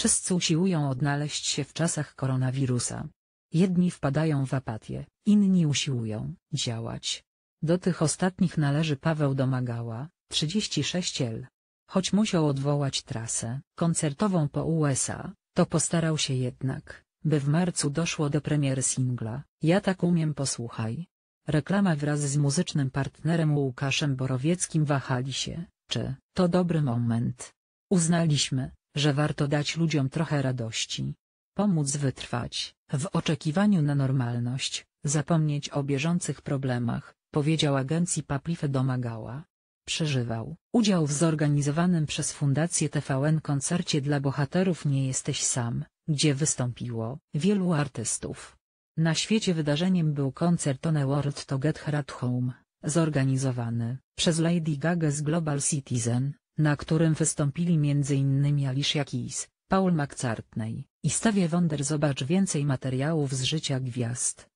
Wszyscy usiłują odnaleźć się w czasach koronawirusa. Jedni wpadają w apatię, inni usiłują działać. Do tych ostatnich należy Paweł Domagała, 36L. Choć musiał odwołać trasę koncertową po USA, to postarał się jednak, by w marcu doszło do premiery singla Ja tak umiem posłuchaj. Reklama wraz z muzycznym partnerem Łukaszem Borowieckim wahali się, czy to dobry moment. Uznaliśmy, że warto dać ludziom trochę radości. Pomóc wytrwać, w oczekiwaniu na normalność, zapomnieć o bieżących problemach, powiedział agencji Paplife domagała. Przeżywał. Udział w zorganizowanym przez Fundację TVN koncercie dla bohaterów Nie jesteś sam, gdzie wystąpiło wielu artystów. Na świecie wydarzeniem był koncert On World to Get Her At Home, zorganizowany przez Lady Gaga z Global Citizen, na którym wystąpili m.in. Alicia Keys, Paul McCartney i Stawie Wonder. Zobacz więcej materiałów z życia gwiazd.